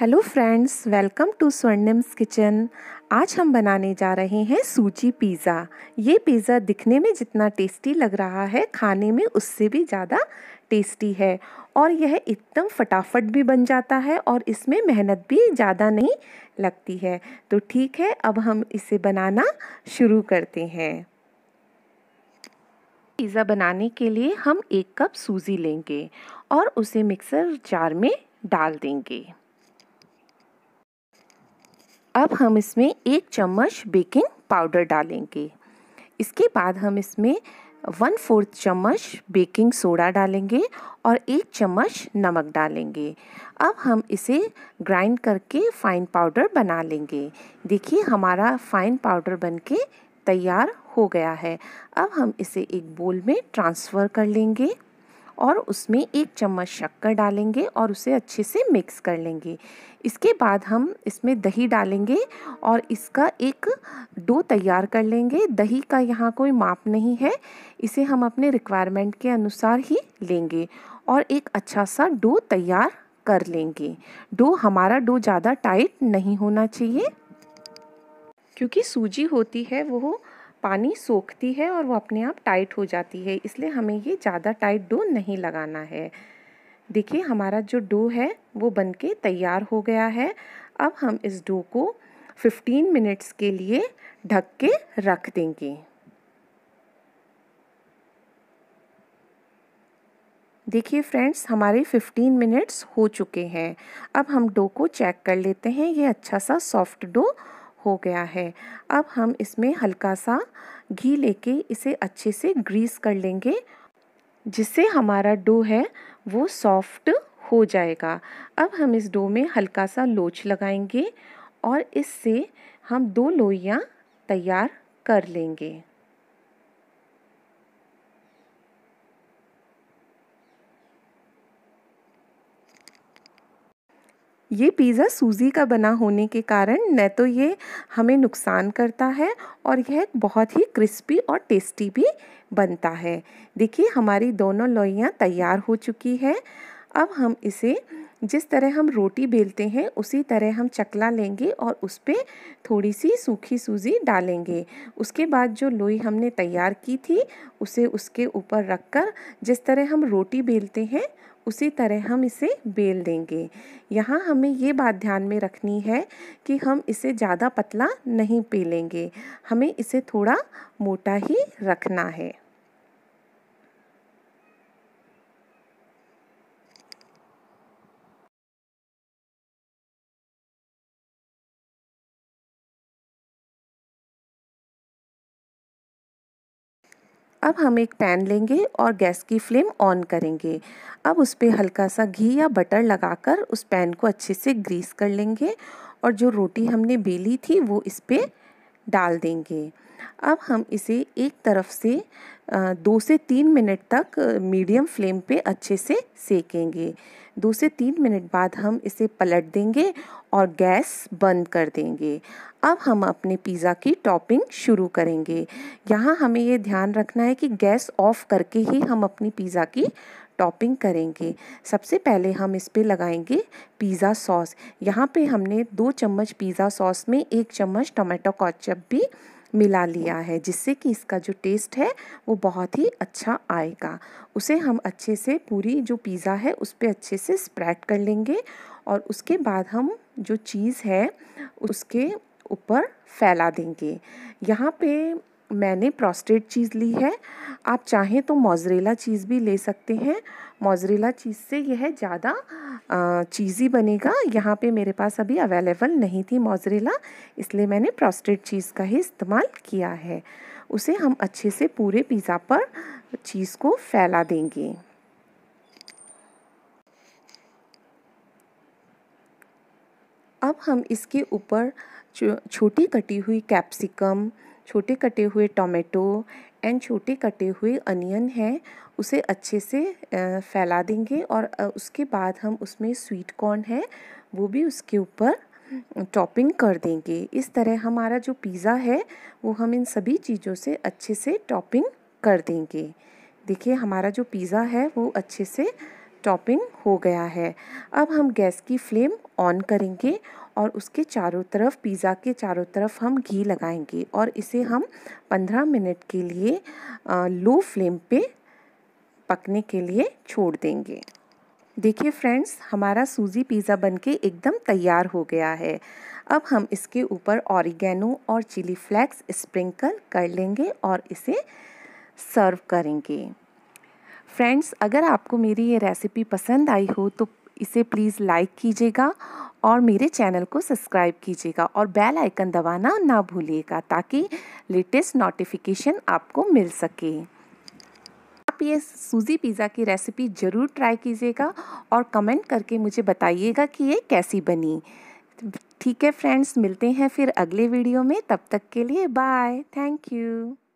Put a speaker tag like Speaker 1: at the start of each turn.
Speaker 1: hello friends welcome to Swarnim's kitchen आज हम बनाने जा रहे हैं सूजी पिज़्ज़ा ये पिज़्ज़ा दिखने में जितना टेस्टी लग रहा है खाने में उससे भी ज़्यादा टेस्टी है और यह एकदम फटाफट भी बन जाता है और इसमें मेहनत भी ज़्यादा नहीं लगती है तो ठीक है अब हम इसे बनाना शुरू करते हैं पिज़्ज़ा बनाने के लिए हम एक कप सूजी लेंगे और उसे मिक्सर जार में डाल देंगे अब हम इसमें एक चम्मच बेकिंग पाउडर डालेंगे इसके बाद हम इसमें वन फोर्थ चम्मच बेकिंग सोडा डालेंगे और एक चम्मच नमक डालेंगे अब हम इसे ग्राइंड करके फाइन पाउडर बना लेंगे देखिए हमारा फाइन पाउडर बनके तैयार हो गया है अब हम इसे एक बोल में ट्रांसफ़र कर लेंगे और उसमें एक चम्मच शक्कर डालेंगे और उसे अच्छे से मिक्स कर लेंगे इसके बाद हम इसमें दही डालेंगे और इसका एक डो तैयार कर लेंगे दही का यहाँ कोई माप नहीं है इसे हम अपने रिक्वायरमेंट के अनुसार ही लेंगे और एक अच्छा सा डो तैयार कर लेंगे डो हमारा डो ज़्यादा टाइट नहीं होना चाहिए क्योंकि सूजी होती है वो पानी सोखती है और वो अपने आप टाइट हो जाती है इसलिए हमें ये ज़्यादा टाइट डो नहीं लगाना है देखिए हमारा जो डो है वो बन के तैयार हो गया है अब हम इस डो को 15 मिनट्स के लिए ढक के रख देंगे देखिए फ्रेंड्स हमारे 15 मिनट्स हो चुके हैं अब हम डो को चेक कर लेते हैं ये अच्छा सा सॉफ्ट डो हो गया है अब हम इसमें हल्का सा घी लेके इसे अच्छे से ग्रीस कर लेंगे जिससे हमारा डो है वो सॉफ्ट हो जाएगा अब हम इस डो में हल्का सा लोच लगाएंगे और इससे हम दो लोइयाँ तैयार कर लेंगे ये पिज़्ज़ा सूजी का बना होने के कारण न तो ये हमें नुकसान करता है और यह बहुत ही क्रिस्पी और टेस्टी भी बनता है देखिए हमारी दोनों लोइयाँ तैयार हो चुकी है अब हम इसे जिस तरह हम रोटी बेलते हैं उसी तरह हम चकला लेंगे और उस पर थोड़ी सी सूखी सूजी डालेंगे उसके बाद जो लोई हमने तैयार की थी उसे उसके ऊपर रखकर जिस तरह हम रोटी बेलते हैं उसी तरह हम इसे बेल देंगे यहाँ हमें ये बात ध्यान में रखनी है कि हम इसे ज़्यादा पतला नहीं बेलेंगे हमें इसे थोड़ा मोटा ही रखना है अब हम एक पैन लेंगे और गैस की फ्लेम ऑन करेंगे अब उस पर हल्का सा घी या बटर लगाकर उस पैन को अच्छे से ग्रीस कर लेंगे और जो रोटी हमने बेली थी वो इस पर डाल देंगे अब हम इसे एक तरफ से दो से तीन मिनट तक मीडियम फ्लेम पे अच्छे से सेकेंगे दो से तीन मिनट बाद हम इसे पलट देंगे और गैस बंद कर देंगे अब हम अपने पिज़्ज़ा की टॉपिंग शुरू करेंगे यहाँ हमें ये ध्यान रखना है कि गैस ऑफ करके ही हम अपनी पिज़्ज़ा की टॉपिंग करेंगे सबसे पहले हम इस पर लगाएंगे पिज़्ज़ा सॉस यहाँ पे हमने दो चम्मच पिज़्ज़ा सॉस में एक चम्मच टमाटो कॉचअप भी मिला लिया है जिससे कि इसका जो टेस्ट है वो बहुत ही अच्छा आएगा उसे हम अच्छे से पूरी जो पिज़्ज़ा है उस पर अच्छे से स्प्रेड कर लेंगे और उसके बाद हम जो चीज़ है उसके ऊपर फैला देंगे यहाँ पे मैंने प्रोस्टेड चीज़ ली है आप चाहें तो मोजरेला चीज़ भी ले सकते हैं मोजरेला चीज़ से यह ज़्यादा चीज़ी बनेगा यहाँ पे मेरे पास अभी अवेलेबल नहीं थी मोजरेला इसलिए मैंने प्रोस्टेड चीज़ का ही इस्तेमाल किया है उसे हम अच्छे से पूरे पिज़्ज़ा पर चीज़ को फैला देंगे अब हम इसके ऊपर छोटी कटी हुई कैप्सिकम छोटे कटे हुए टोमेटो एंड छोटे कटे हुए अनियन हैं उसे अच्छे से फैला देंगे और उसके बाद हम उसमें स्वीट कॉर्न है वो भी उसके ऊपर टॉपिंग कर देंगे इस तरह हमारा जो पिज़्ज़ा है वो हम इन सभी चीज़ों से अच्छे से टॉपिंग कर देंगे देखिए हमारा जो पिज़्ज़ा है वो अच्छे से टॉपिंग हो गया है अब हम गैस की फ्लेम ऑन करेंगे और उसके चारों तरफ पिज़्ज़ा के चारों तरफ हम घी लगाएंगे और इसे हम 15 मिनट के लिए लो फ्लेम पे पकने के लिए छोड़ देंगे देखिए फ्रेंड्स हमारा सूजी पिज़्ज़ा बनके एकदम तैयार हो गया है अब हम इसके ऊपर ऑरिगेनो और चिली फ्लेक्स स्प्रिंकल कर लेंगे और इसे सर्व करेंगे फ्रेंड्स अगर आपको मेरी ये रेसिपी पसंद आई हो तो इसे प्लीज़ लाइक कीजिएगा और मेरे चैनल को सब्सक्राइब कीजिएगा और बेल आइकन दबाना ना भूलिएगा ताकि लेटेस्ट नोटिफिकेशन आपको मिल सके आप ये सूजी पिज़्ज़ा की रेसिपी ज़रूर ट्राई कीजिएगा और कमेंट करके मुझे बताइएगा कि ये कैसी बनी ठीक है फ्रेंड्स मिलते हैं फिर अगले वीडियो में तब तक के लिए बाय थैंक यू